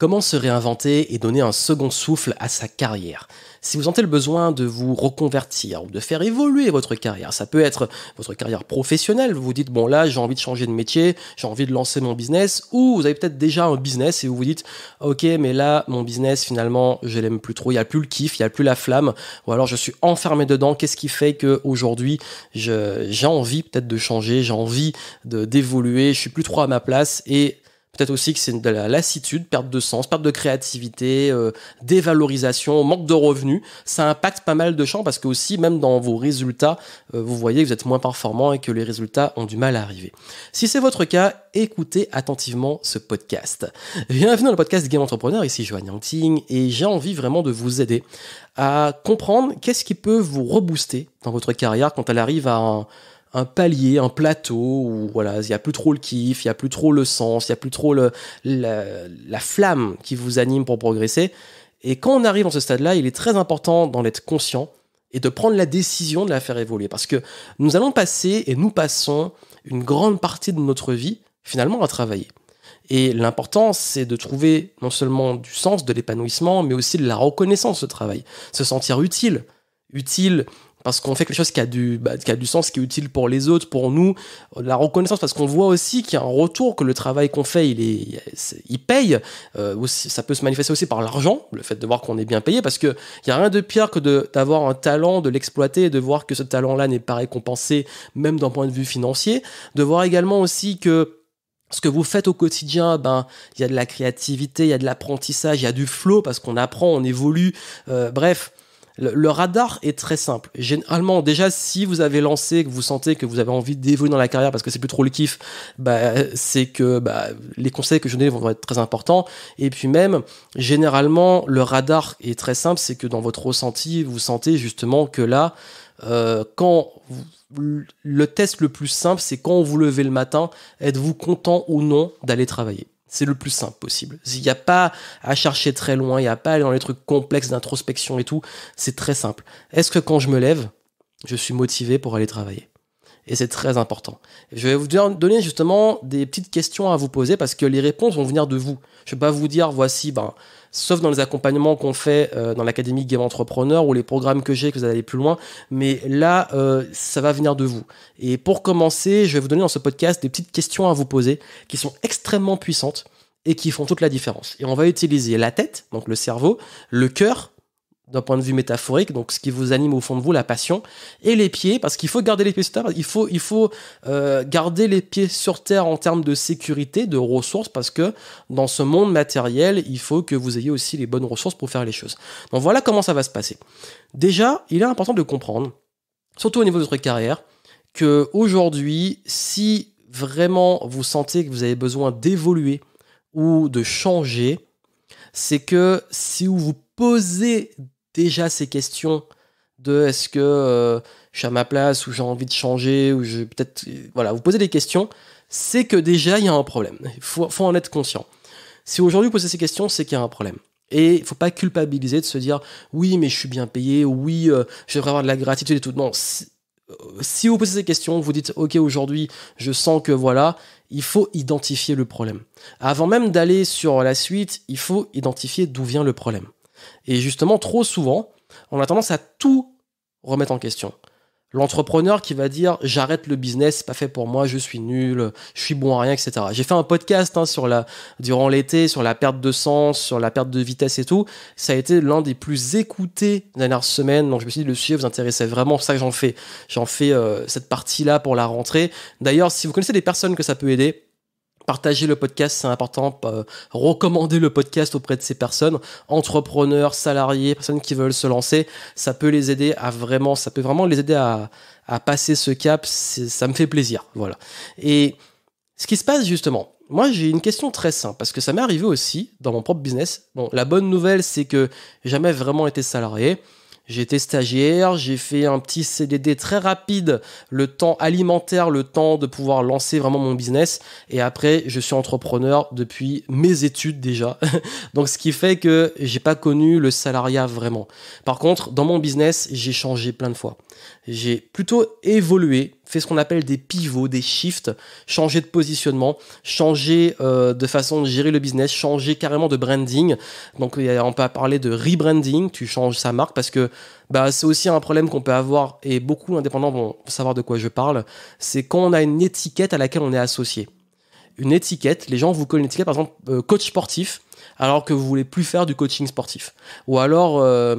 Comment se réinventer et donner un second souffle à sa carrière Si vous sentez le besoin de vous reconvertir ou de faire évoluer votre carrière, ça peut être votre carrière professionnelle, vous vous dites bon là j'ai envie de changer de métier, j'ai envie de lancer mon business, ou vous avez peut-être déjà un business et vous vous dites ok mais là mon business finalement je l'aime plus trop, il n'y a plus le kiff, il n'y a plus la flamme, ou alors je suis enfermé dedans, qu'est-ce qui fait que aujourd'hui j'ai envie peut-être de changer, j'ai envie d'évoluer, je suis plus trop à ma place et Peut-être aussi que c'est de la lassitude, perte de sens, perte de créativité, euh, dévalorisation, manque de revenus. Ça impacte pas mal de champs parce que aussi, même dans vos résultats, euh, vous voyez que vous êtes moins performant et que les résultats ont du mal à arriver. Si c'est votre cas, écoutez attentivement ce podcast. Bienvenue dans le podcast Game Entrepreneur, ici Joanne Yangting, et j'ai envie vraiment de vous aider à comprendre qu'est-ce qui peut vous rebooster dans votre carrière quand elle arrive à un un palier, un plateau où voilà, il n'y a plus trop le kiff, il n'y a plus trop le sens, il n'y a plus trop la, flamme qui vous anime pour progresser. Et quand on arrive en ce stade-là, il est très important d'en être conscient et de prendre la décision de la faire évoluer. Parce que nous allons passer et nous passons une grande partie de notre vie finalement à travailler. Et l'important, c'est de trouver non seulement du sens, de l'épanouissement, mais aussi de la reconnaissance de ce travail, se sentir utile, utile parce qu'on fait quelque chose qui a du bah, qui a du sens qui est utile pour les autres pour nous euh, la reconnaissance parce qu'on voit aussi qu'il y a un retour que le travail qu'on fait il est il paye euh, aussi, ça peut se manifester aussi par l'argent le fait de voir qu'on est bien payé parce que il y a rien de pire que d'avoir un talent de l'exploiter de voir que ce talent là n'est pas récompensé même d'un point de vue financier de voir également aussi que ce que vous faites au quotidien, ben il y a de la créativité, il y a de l'apprentissage, il y a du flow parce qu'on apprend, on évolue. Euh, bref, le, radar est très simple. Généralement, déjà, si vous avez lancé, que vous sentez que vous avez envie d'évoluer dans la carrière parce que c'est plus trop le kiff, bah, c'est que bah, les conseils que je donne vont être très importants. Et puis même, généralement, le radar est très simple, c'est que dans votre ressenti, vous sentez justement que là, euh, quand le test le plus simple, c'est quand vous levez le matin, êtes-vous content ou non d'aller travailler c'est le plus simple possible. Il n'y a pas à chercher très loin, il n'y a pas à aller dans les trucs complexes d'introspection et tout. C'est très simple. Est-ce que quand je me lève, je suis motivé pour aller travailler et c'est très important. Je vais vous donner justement des petites questions à vous poser parce que les réponses vont venir de vous. Je ne vais pas vous dire voici ben, sauf dans les accompagnements qu'on fait euh, dans l'académie Game Entrepreneur ou les programmes que j'ai, que vous allez plus loin. Mais là, euh, ça va venir de vous. Et pour commencer, je vais vous donner dans ce podcast des petites questions à vous poser qui sont extrêmement puissantes et qui font toute la différence. Et on va utiliser la tête, donc le cerveau, le cœur, d'un point de vue métaphorique, donc ce qui vous anime au fond de vous, la passion, et les pieds, parce qu'il faut garder les pieds sur terre, il faut, il faut euh, garder les pieds sur terre en termes de sécurité, de ressources, parce que dans ce monde matériel, il faut que vous ayez aussi les bonnes ressources pour faire les choses. Donc voilà comment ça va se passer. Déjà, il est important de comprendre, surtout au niveau de votre carrière, que aujourd'hui, si vraiment vous sentez que vous avez besoin d'évoluer ou de changer, c'est que si vous vous posez déjà ces questions de est-ce que euh, je suis à ma place ou j'ai envie de changer ou je peut-être voilà vous posez des questions c'est que déjà il y a un problème il faut, en être conscient si aujourd'hui vous posez ces questions c'est qu'il y a un problème et il faut pas culpabiliser de se dire oui mais je suis bien payé oui euh, je devrais avoir de la gratitude et tout non euh, si vous posez ces questions vous dites ok aujourd'hui je sens que voilà il faut identifier le problème avant même d'aller sur la suite il faut identifier d'où vient le problème et justement, trop souvent, on a tendance à tout remettre en question. L'entrepreneur qui va dire j'arrête le business, c'est pas fait pour moi, je suis nul, je suis bon à rien, etc. J'ai fait un podcast hein, sur la durant l'été sur la perte de sens, sur la perte de vitesse et tout. Ça a été l'un des plus écoutés de dernières semaines. Donc je me suis dit le sujet vous intéressait vraiment, c'est ça que j'en fais. J'en fais euh, cette partie là pour la rentrée. D'ailleurs, si vous connaissez des personnes que ça peut aider, Partager le podcast, c'est important. Euh, recommander le podcast auprès de ces personnes, entrepreneurs, salariés, personnes qui veulent se lancer. Ça peut les aider à vraiment, ça peut vraiment les aider à, passer ce cap. Ça me fait plaisir. Voilà. Et ce qui se passe justement, moi, j'ai une question très simple parce que ça m'est arrivé aussi dans mon propre business. Bon, la bonne nouvelle, c'est que j'ai jamais vraiment été salarié. J'étais stagiaire, j'ai fait un petit CDD très rapide, le temps alimentaire, le temps de pouvoir lancer vraiment mon business. Et après, je suis entrepreneur depuis mes études déjà. Donc, ce qui fait que j'ai pas connu le salariat vraiment. Par contre, dans mon business, j'ai changé plein de fois. J'ai plutôt évolué fait ce qu'on appelle des pivots, des shifts, changer de positionnement, changer euh, de façon de gérer le business, changer carrément de branding. Donc on peut parler de rebranding, tu changes sa marque parce que bah, c'est aussi un problème qu'on peut avoir et beaucoup d'indépendants vont savoir de quoi je parle, c'est quand on a une étiquette à laquelle on est associé. Une étiquette, les gens vous collent une étiquette par exemple euh, coach sportif alors que vous voulez plus faire du coaching sportif ou alors euh,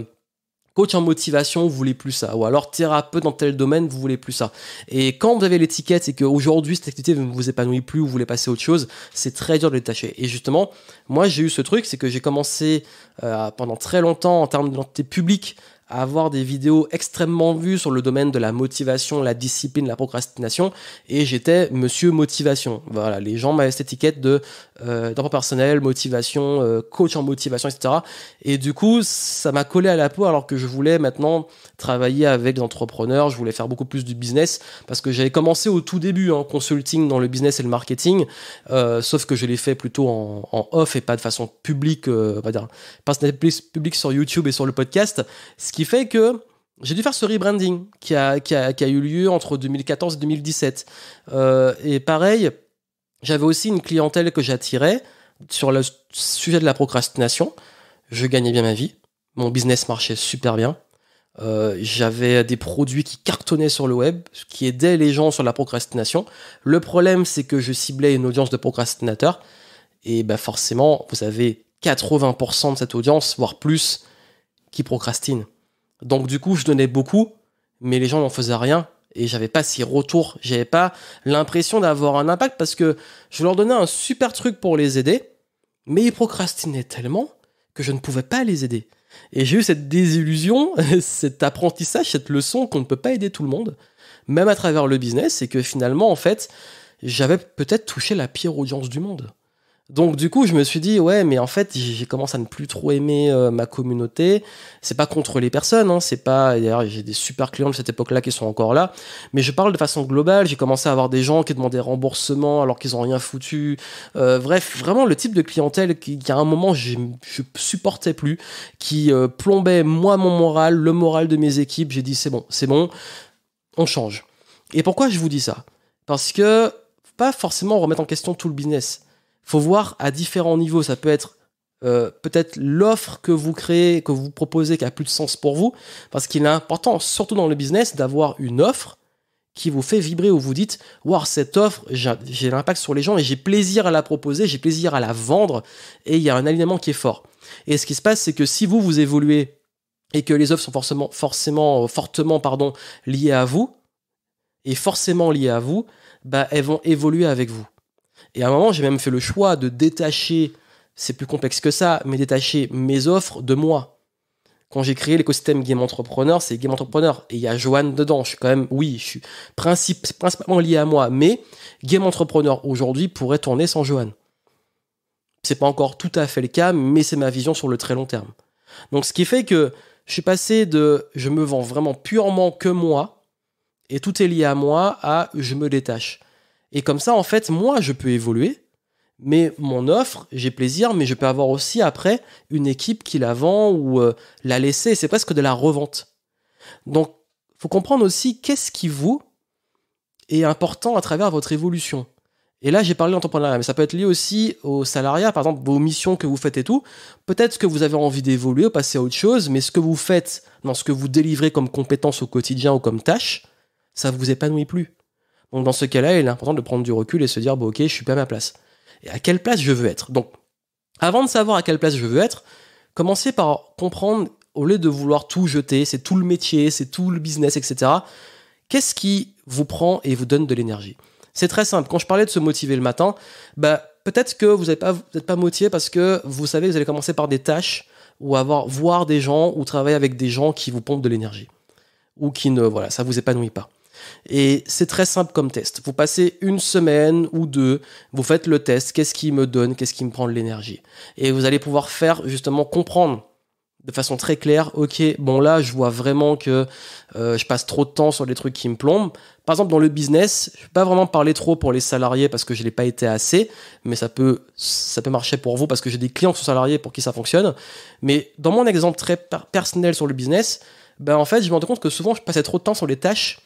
Coach en motivation, vous voulez plus ça. Ou alors thérapeute dans tel domaine, vous voulez plus ça. Et quand vous avez l'étiquette et qu'aujourd'hui cette activité ne vous épanouit plus ou vous voulez passer à autre chose, c'est très dur de détacher. Et justement, moi j'ai eu ce truc, c'est que j'ai commencé euh, pendant très longtemps en termes d'identité publique avoir des vidéos extrêmement vues sur le domaine de la motivation, la discipline, la procrastination, et j'étais monsieur motivation. Voilà, les gens m'avaient cette étiquette de euh, personnel, motivation, euh, coach en motivation, etc. Et du coup, ça m'a collé à la peau alors que je voulais maintenant travailler avec des entrepreneurs, je voulais faire beaucoup plus du business, parce que j'avais commencé au tout début en hein, consulting dans le business et le marketing, euh, sauf que je l'ai fait plutôt en, off et pas de façon publique, pas euh, on va dire, pas public sur YouTube et sur le podcast, ce qui qui fait que j'ai dû faire ce rebranding qui a, eu lieu entre 2014 et 2017. Euh, et pareil, j'avais aussi une clientèle que j'attirais sur le sujet de la procrastination. Je gagnais bien ma vie, mon business marchait super bien. Euh, j'avais des produits qui cartonnaient sur le web, qui aidaient les gens sur la procrastination. Le problème, c'est que je ciblais une audience de procrastinateurs. Et bah forcément, vous avez 80% de cette audience, voire plus, qui procrastine. Donc du coup, je donnais beaucoup, mais les gens n'en faisaient rien et j'avais pas ces retours, j'avais pas l'impression d'avoir un impact parce que je leur donnais un super truc pour les aider, mais ils procrastinaient tellement que je ne pouvais pas les aider. Et j'ai eu cette désillusion, cet apprentissage, cette leçon qu'on ne peut pas aider tout le monde, même à travers le business, et que finalement, en fait, j'avais peut-être touché la pire audience du monde. Donc du coup, je me suis dit ouais, mais en fait, j'ai commencé à ne plus trop aimer euh, ma communauté. C'est pas contre les personnes, hein, c'est pas. D'ailleurs, j'ai des super clients de cette époque-là qui sont encore là. Mais je parle de façon globale. J'ai commencé à avoir des gens qui demandaient remboursement alors qu'ils ont rien foutu. Euh, bref, vraiment le type de clientèle qui, à un moment, je supportais plus, qui euh, plombait moi mon moral, le moral de mes équipes. J'ai dit c'est bon, c'est bon, on change. Et pourquoi je vous dis ça Parce que pas forcément remettre en question tout le business faut voir à différents niveaux. Ça peut être euh, peut-être l'offre que vous créez, que vous proposez, qui a plus de sens pour vous, parce qu'il est important, surtout dans le business, d'avoir une offre qui vous fait vibrer où vous dites Wow, cette offre, j'ai l'impact sur les gens et j'ai plaisir à la proposer, j'ai plaisir à la vendre et il y a un alignement qui est fort. Et ce qui se passe, c'est que si vous, vous évoluez et que les offres sont forcément, forcément, euh, fortement pardon, liées à vous, et forcément liées à vous, bah, elles vont évoluer avec vous. Et à un moment, j'ai même fait le choix de détacher, c'est plus complexe que ça, mais détacher mes offres de moi. Quand j'ai créé l'écosystème Game Entrepreneur, c'est Game Entrepreneur. Et il y a Joanne dedans. Je suis quand même, oui, je suis principe, principalement lié à moi. Mais Game Entrepreneur aujourd'hui pourrait tourner sans Joanne. C'est pas encore tout à fait le cas, mais c'est ma vision sur le très long terme. Donc, ce qui fait que je suis passé de je me vends vraiment purement que moi, et tout est lié à moi, à je me détache. Et comme ça, en fait, moi, je peux évoluer, mais mon offre, j'ai plaisir, mais je peux avoir aussi après une équipe qui la vend ou euh, la laisser. C'est presque de la revente. Donc, faut comprendre aussi qu'est-ce qui vous est important à travers votre évolution. Et là, j'ai parlé d'entrepreneuriat, mais ça peut être lié aussi au salariat, par exemple, vos missions que vous faites et tout. Peut-être que vous avez envie d'évoluer, passer à autre chose, mais ce que vous faites dans ce que vous délivrez comme compétence au quotidien ou comme tâche, ça ne vous épanouit plus. Donc dans ce cas-là, il est important de prendre du recul et se dire, ok, je suis pas à ma place. Et à quelle place je veux être Donc, avant de savoir à quelle place je veux être, commencez par comprendre, au lieu de vouloir tout jeter, c'est tout le métier, c'est tout le business, etc., qu'est-ce qui vous prend et vous donne de l'énergie C'est très simple. Quand je parlais de se motiver le matin, bah, peut-être que vous n'êtes pas, pas motivé parce que vous savez, vous allez commencer par des tâches ou avoir voir des gens ou travailler avec des gens qui vous pompent de l'énergie ou qui ne voilà ça vous épanouit pas et c'est très simple comme test. Vous passez une semaine ou deux, vous faites le test, qu'est-ce qui me donne, qu'est-ce qui me prend de l'énergie. Et vous allez pouvoir faire justement comprendre de façon très claire, ok, bon là, je vois vraiment que euh, je passe trop de temps sur des trucs qui me plombent. Par exemple, dans le business, je ne vais pas vraiment parler trop pour les salariés parce que je n'ai pas été assez, mais ça peut, marcher pour vous parce que j'ai des clients qui salariés pour qui ça fonctionne. Mais dans mon exemple très personnel sur le business, ben en fait, je me rends compte que souvent, je passais trop de temps sur les tâches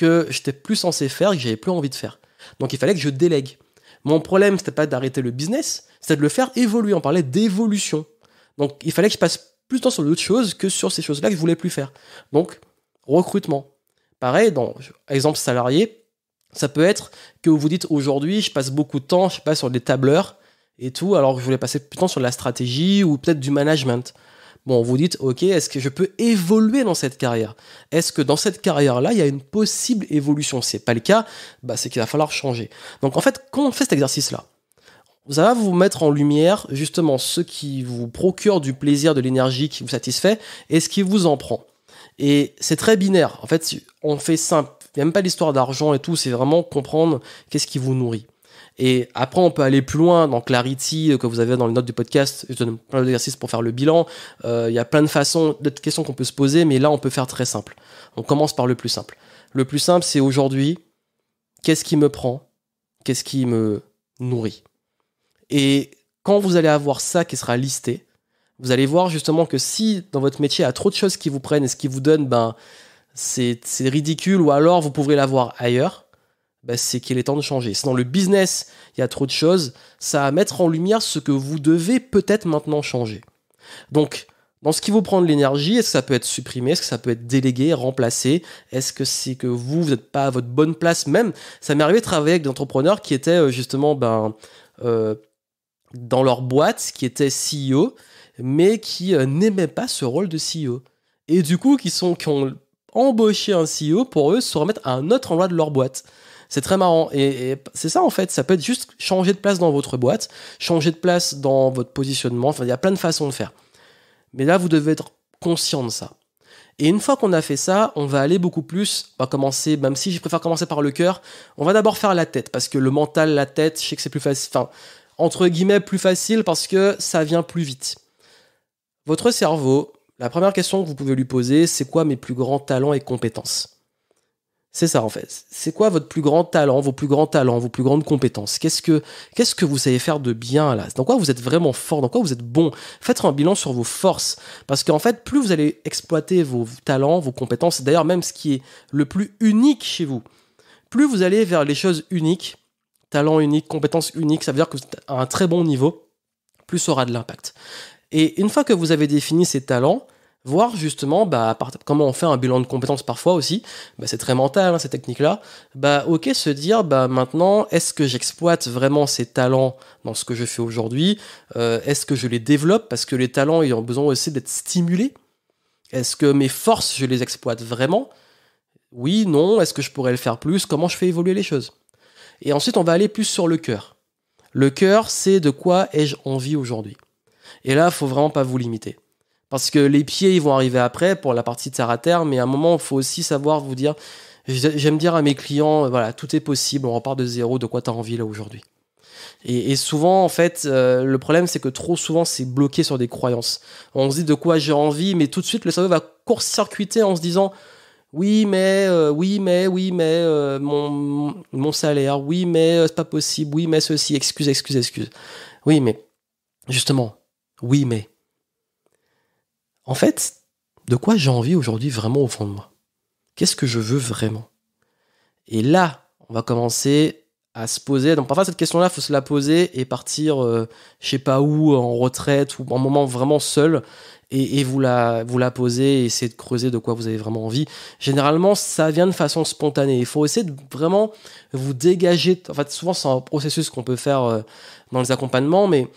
que j'étais plus censé faire que j'avais plus envie de faire. Donc il fallait que je délègue. Mon problème, c'était pas d'arrêter le business, c'était de le faire évoluer. On parlait d'évolution. Donc il fallait que je passe plus de temps sur d'autres choses que sur ces choses-là que je voulais plus faire. Donc, recrutement. Pareil, dans exemple salarié, ça peut être que vous dites aujourd'hui, je passe beaucoup de temps, je passe sur des tableurs et tout, alors que je voulais passer plus de temps sur la stratégie ou peut-être du management. Bon, vous dites, ok, est-ce que je peux évoluer dans cette carrière Est-ce que dans cette carrière-là, il y a une possible évolution Si ce n'est pas le cas, bah, c'est qu'il va falloir changer. Donc en fait, quand on fait cet exercice-là, ça va vous mettre en lumière justement ce qui vous procure du plaisir, de l'énergie qui vous satisfait et ce qui vous en prend. Et c'est très binaire. En fait, on fait simple. Il n'y a même pas l'histoire d'argent et tout, c'est vraiment comprendre qu'est-ce qui vous nourrit. Et après, on peut aller plus loin dans Clarity euh, que vous avez dans les notes du podcast. Je donne plein d'exercices pour faire le bilan. Euh, il y a plein de façons, d'autres questions qu'on peut se poser, mais là, on peut faire très simple. On commence par le plus simple. Le plus simple, c'est aujourd'hui, qu'est-ce qui me prend Qu'est-ce qui me nourrit Et quand vous allez avoir ça qui sera listé, vous allez voir justement que si dans votre métier, il y a trop de choses qui vous prennent et ce qui vous donne, ben, c'est ridicule, ou alors vous pourrez l'avoir ailleurs bah, c'est qu'il est temps de changer. sinon dans le business, il y a trop de choses. Ça à mettre en lumière ce que vous devez peut-être maintenant changer. Donc, dans ce qui vous prend de l'énergie, est-ce que ça peut être supprimé Est-ce que ça peut être délégué, remplacé Est-ce que c'est que vous, vous n'êtes pas à votre bonne place même Ça m'est arrivé de travailler avec des entrepreneurs qui étaient euh, justement ben, euh, dans leur boîte, qui étaient CEO, mais qui euh, n'aimaient pas ce rôle de CEO. Et du coup, qui, sont, qui ont embauché un CEO pour eux se remettre à un autre endroit de leur boîte. C'est très marrant. Et, c'est ça, en fait. Ça peut être juste changer de place dans votre boîte, changer de place dans votre positionnement. Enfin, il y a plein de façons de faire. Mais là, vous devez être conscient de ça. Et une fois qu'on a fait ça, on va aller beaucoup plus, on bah, va commencer, même si je préfère commencer par le cœur, on va d'abord faire la tête, parce que le mental, la tête, je sais que c'est plus facile, enfin, entre guillemets, plus facile parce que ça vient plus vite. Votre cerveau, la première question que vous pouvez lui poser, c'est quoi mes plus grands talents et compétences c'est ça en fait. C'est quoi votre plus grand talent, vos plus grands talents, vos plus grandes compétences Qu'est-ce que qu'est-ce que vous savez faire de bien là Dans quoi vous êtes vraiment fort Dans quoi vous êtes bon Faites un bilan sur vos forces parce qu'en fait, plus vous allez exploiter vos talents, vos compétences, d'ailleurs même ce qui est le plus unique chez vous, plus vous allez vers les choses uniques, talent unique, compétences uniques, ça veut dire que vous êtes à un très bon niveau, plus aura de l'impact. Et une fois que vous avez défini ces talents, Voir justement bah, comment on fait un bilan de compétences parfois aussi, bah, c'est très mental hein, ces techniques-là, bah, ok se dire bah, maintenant est-ce que j'exploite vraiment ces talents dans ce que je fais aujourd'hui, euh, est-ce que je les développe parce que les talents ils ont besoin aussi d'être stimulés, est-ce que mes forces je les exploite vraiment, oui, non, est-ce que je pourrais le faire plus, comment je fais évoluer les choses. Et ensuite on va aller plus sur le cœur. Le cœur c'est de quoi ai-je envie aujourd'hui. Et là, faut vraiment pas vous limiter. Parce que les pieds, ils vont arriver après pour la partie de terre à terre, mais à un moment, il faut aussi savoir vous dire, j'aime dire à mes clients, euh, voilà, tout est possible, on repart de zéro, de quoi tu as envie là aujourd'hui. Et, souvent, en fait, euh, le problème, c'est que trop souvent, c'est bloqué sur des croyances. On se dit de quoi j'ai envie, mais tout de suite, le cerveau va court-circuiter en se disant oui, mais, euh, oui, mais, oui, mais, mon, mon, salaire, oui, mais c'est pas possible, oui, mais ceci, excuse, excuse, excuse. Oui, mais, justement, oui, mais en fait, de quoi j'ai envie aujourd'hui vraiment au fond de moi Qu'est-ce que je veux vraiment Et là, on va commencer à se poser. Donc parfois cette question-là, il faut se la poser et partir, euh, je sais pas où, en retraite ou en moment vraiment seul, et, vous la vous la posez, et essayer de creuser de quoi vous avez vraiment envie. Généralement, ça vient de façon spontanée. Il faut essayer de vraiment vous dégager. En fait, souvent c'est un processus qu'on peut faire euh, dans les accompagnements, mais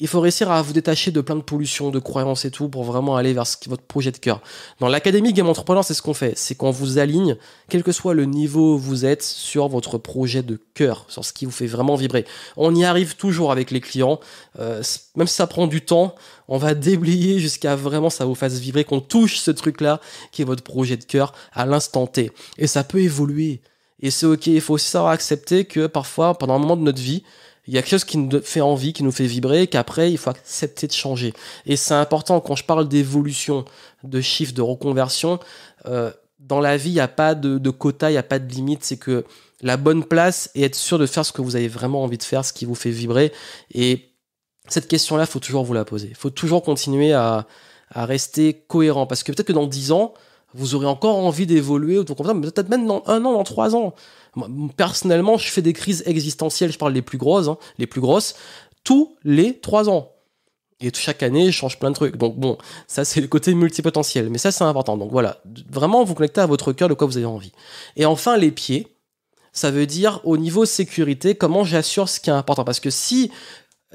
il faut réussir à vous détacher de plein de pollution, de croyances et tout pour vraiment aller vers votre projet de cœur. Dans l'académie Game Entrepreneur, c'est ce qu'on fait. C'est qu'on vous aligne, quel que soit le niveau où vous êtes, sur votre projet de cœur, sur ce qui vous fait vraiment vibrer. On y arrive toujours avec les clients. Euh, même si ça prend du temps, on va déblayer jusqu'à vraiment ça vous fasse vibrer, qu'on touche ce truc-là qui est votre projet de cœur à l'instant T. Et ça peut évoluer. Et c'est ok, il faut aussi savoir accepter que parfois, pendant un moment de notre vie, il y a quelque chose qui nous fait envie, qui nous fait vibrer, qu'après, il faut accepter de changer. Et c'est important, quand je parle d'évolution, de chiffre, de reconversion, euh, dans la vie, il n'y a pas de, quota, il n'y a pas de limite. C'est que la bonne place est être sûr de faire ce que vous avez vraiment envie de faire, ce qui vous fait vibrer. Et cette question-là, faut toujours vous la poser. Il faut toujours continuer à, à rester cohérent. Parce que peut-être que dans 10 ans, vous aurez encore envie d'évoluer autour comme ça, peut-être même dans un an, dans trois ans. personnellement, je fais des crises existentielles, je parle des plus grosses, hein, les plus grosses, tous les trois ans. Et chaque année, je change plein de trucs. Donc bon, ça c'est le côté multipotentiel, mais ça c'est important. Donc voilà, vraiment vous connectez à votre cœur de quoi vous avez envie. Et enfin les pieds, ça veut dire au niveau sécurité, comment j'assure ce qui est important. Parce que si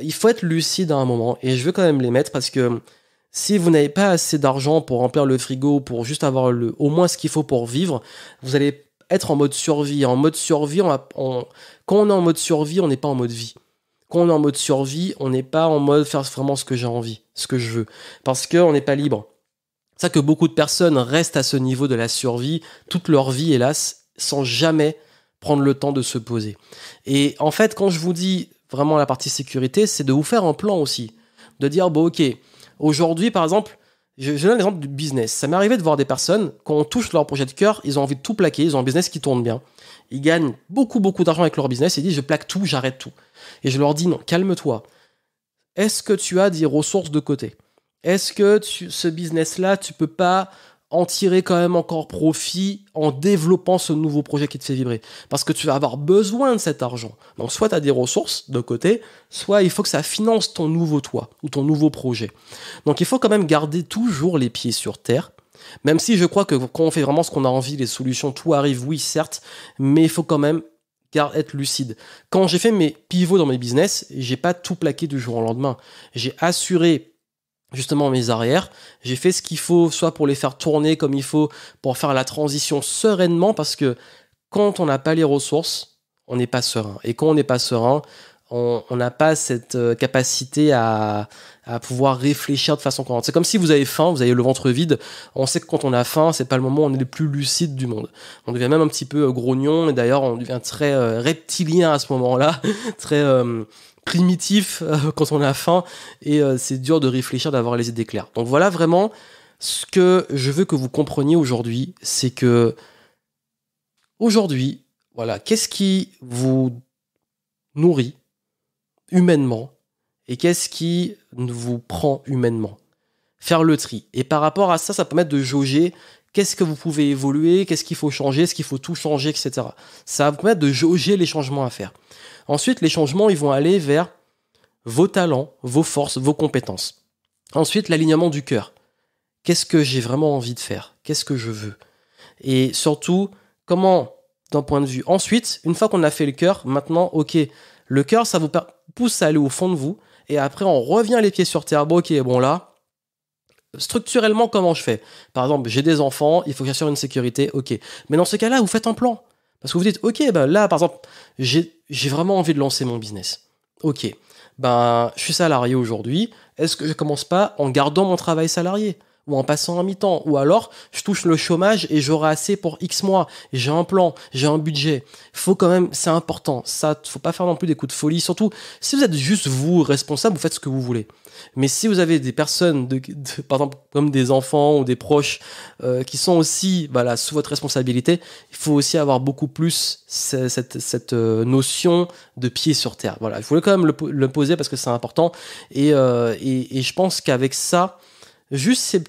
il faut être lucide à un moment, et je veux quand même les mettre parce que si vous n'avez pas assez d'argent pour remplir le frigo, pour juste avoir au moins ce qu'il faut pour vivre, vous allez être en mode survie. En mode survie, quand on est en mode survie, on n'est pas en mode vie. Quand on est en mode survie, on n'est pas en mode faire vraiment ce que j'ai envie, ce que je veux. Parce qu'on n'est pas libre. C'est ça que beaucoup de personnes restent à ce niveau de la survie toute leur vie, hélas, sans jamais prendre le temps de se poser. Et en fait, quand je vous dis vraiment la partie sécurité, c'est de vous faire un plan aussi. De dire, bon, ok, Aujourd'hui, par exemple, je, donne l'exemple du business. Ça m'est arrivé de voir des personnes, quand on touche leur projet de cœur, ils ont envie de tout plaquer, ils ont un business qui tourne bien. Ils gagnent beaucoup, beaucoup d'argent avec leur business et disent je plaque tout, j'arrête tout. Et je leur dis non, calme-toi. Est-ce que tu as des ressources de côté Est-ce que ce business-là, tu peux pas en tirer quand même encore profit en développant ce nouveau projet qui te fait vibrer. Parce que tu vas avoir besoin de cet argent. Donc soit tu as des ressources de côté, soit il faut que ça finance ton nouveau toi ou ton nouveau projet. Donc il faut quand même garder toujours les pieds sur terre. Même si je crois que quand on fait vraiment ce qu'on a envie, les solutions, tout arrive, oui, certes, mais il faut quand même être lucide. Quand j'ai fait mes pivots dans mes business, j'ai pas tout plaqué du jour au lendemain. J'ai assuré justement mes arrières. J'ai fait ce qu'il faut, soit pour les faire tourner comme il faut, pour faire la transition sereinement, parce que quand on n'a pas les ressources, on n'est pas serein. Et quand on n'est pas serein, on n'a pas cette euh, capacité à, pouvoir réfléchir de façon courante. C'est comme si vous avez faim, vous avez le ventre vide. On sait que quand on a faim, c'est pas le moment où on est le plus lucide du monde. On devient même un petit peu euh, grognon, et d'ailleurs, on devient très euh, reptilien à ce moment-là, très primitif quand on a faim, et c'est dur de réfléchir, d'avoir les idées claires. Donc voilà vraiment ce que je veux que vous compreniez aujourd'hui, c'est que aujourd'hui, voilà, qu'est-ce qui vous nourrit humainement et qu'est-ce qui vous prend humainement. Faire le tri. Et par rapport à ça, ça permet de jauger qu'est-ce que vous pouvez évoluer, qu'est-ce qu'il faut changer, ce qu'il faut tout changer, etc. Ça va vous permettre de jauger les changements à faire. Ensuite, les changements, ils vont aller vers vos talents, vos forces, vos compétences. Ensuite, l'alignement du cœur. Qu'est-ce que j'ai vraiment envie de faire Qu'est-ce que je veux Et surtout, comment, d'un point de vue. Ensuite, une fois qu'on a fait le cœur, maintenant, ok, le cœur, ça vous pousse à aller au fond de vous. Et après, on revient les pieds sur terre. Bon, ok, bon, là, structurellement, comment je fais Par exemple, j'ai des enfants, il faut que j'assure une sécurité. Ok. Mais dans ce cas-là, vous faites un plan. Parce que vous dites, ok, ben là, par exemple, j'ai vraiment envie de lancer mon business. Ok. Ben, je suis salarié aujourd'hui. Est-ce que je commence pas en gardant mon travail salarié ou en passant un mi-temps, ou alors je touche le chômage et j'aurai assez pour X mois. J'ai un plan, j'ai un budget. Faut quand même, c'est important. Ça, faut pas faire non plus des coups de folie. Surtout si vous êtes juste vous responsable, vous faites ce que vous voulez. Mais si vous avez des personnes, de, par exemple comme des enfants ou des proches, euh, qui sont aussi voilà, sous votre responsabilité, il faut aussi avoir beaucoup plus cette, cette, euh, notion de pied sur terre. Voilà, je voulais quand même le, poser parce que c'est important. Et, euh, et, et, je pense qu'avec ça, juste ces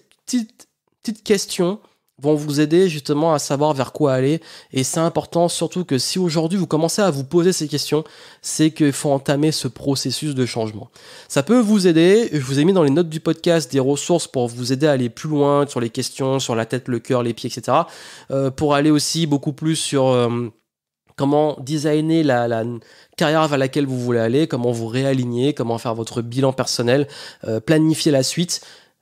petites, questions vont vous aider justement à savoir vers quoi aller. Et c'est important surtout que si aujourd'hui vous commencez à vous poser ces questions, c'est qu'il faut entamer ce processus de changement. Ça peut vous aider. Je vous ai mis dans les notes du podcast des ressources pour vous aider à aller plus loin sur les questions, sur la tête, le cœur, les pieds, etc. Euh, pour aller aussi beaucoup plus sur... Euh, comment designer la, carrière vers laquelle vous voulez aller, comment vous réaligner, comment faire votre bilan personnel, euh, planifier la suite.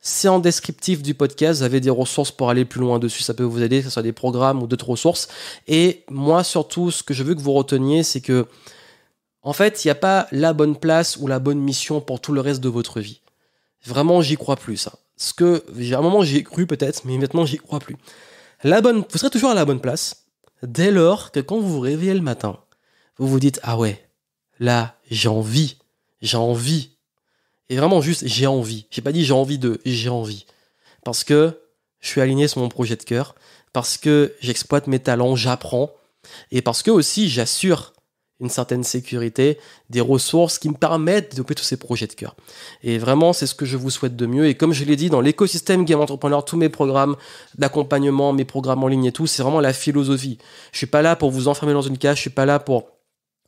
C'est en descriptif du podcast, vous avez des ressources pour aller plus loin dessus, ça peut vous aider, que ce soit des programmes ou d'autres ressources. Et moi surtout, ce que je veux que vous reteniez, c'est que, en fait, il n'y a pas la bonne place ou la bonne mission pour tout le reste de votre vie. Vraiment, j'y crois plus. Hein. Ce que, à un moment, j'y ai cru peut-être, mais maintenant, j'y crois plus. La bonne, vous serez toujours à la bonne place dès lors que quand vous vous réveillez le matin, vous vous dites, ah ouais, là, j'ai envie, j'ai envie et vraiment juste, j'ai envie. J'ai pas dit j'ai envie de, j'ai envie. Parce que je suis aligné sur mon projet de cœur, parce que j'exploite mes talents, j'apprends, et parce que aussi j'assure une certaine sécurité, des ressources qui me permettent de développer tous ces projets de cœur. Et vraiment, c'est ce que je vous souhaite de mieux. Et comme je l'ai dit, dans l'écosystème Game Entrepreneur, tous mes programmes d'accompagnement, mes programmes en ligne et tout, c'est vraiment la philosophie. Je suis pas là pour vous enfermer dans une cage, je suis pas là pour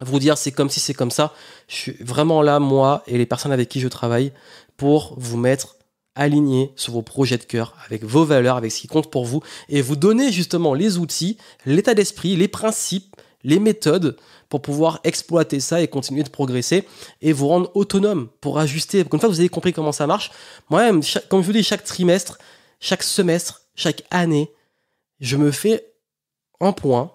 vous dire c'est comme si c'est comme ça. Je suis vraiment là, moi et les personnes avec qui je travaille, pour vous mettre aligné sur vos projets de cœur, avec vos valeurs, avec ce qui compte pour vous, et vous donner justement les outils, l'état d'esprit, les principes, les méthodes pour pouvoir exploiter ça et continuer de progresser et vous rendre autonome pour ajuster. fois que vous avez compris comment ça marche. Moi-même, comme je vous dis, chaque trimestre, chaque semestre, chaque année, je me fais un point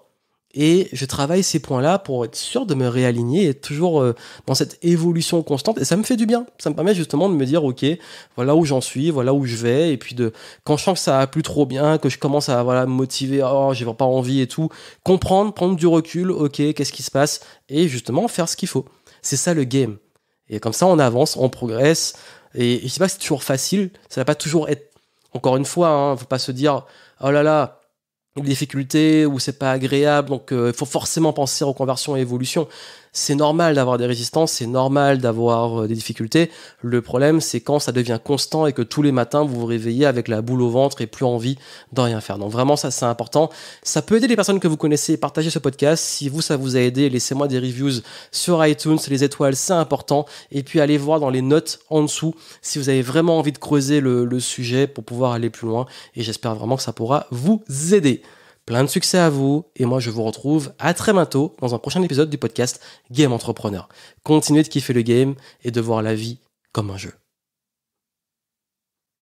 et je travaille ces points-là pour être sûr de me réaligner et toujours euh, dans cette évolution constante et ça me fait du bien. Ça me permet justement de me dire OK, voilà où j'en suis, voilà où je vais et puis de quand je sens que ça a plus trop bien, que je commence à voilà me motiver, oh, j'ai pas envie et tout, comprendre, prendre du recul, OK, qu'est-ce qui se passe et justement faire ce qu'il faut. C'est ça le game. Et comme ça on avance, on progresse et, je sais pas c'est toujours facile, ça va pas toujours être encore une fois, hein, faut pas se dire oh là là, difficulté ou c'est pas agréable, donc euh, il faut forcément penser aux conversions et évolutions. C'est normal d'avoir des résistances, c'est normal d'avoir euh, des difficultés. Le problème, c'est quand ça devient constant et que tous les matins, vous vous réveillez avec la boule au ventre et plus envie de rien faire. Donc vraiment, ça, c'est important. Ça peut aider les personnes que vous connaissez. Partagez ce podcast. Si vous, ça vous a aidé, laissez-moi des reviews sur iTunes. Les étoiles, c'est important. Et puis, allez voir dans les notes en dessous si vous avez vraiment envie de creuser le, le sujet pour pouvoir aller plus loin. Et j'espère vraiment que ça pourra vous aider. Plein de succès à vous et moi je vous retrouve à très bientôt dans un prochain épisode du podcast Game Entrepreneur. Continuez de kiffer le game et de voir la vie comme un jeu.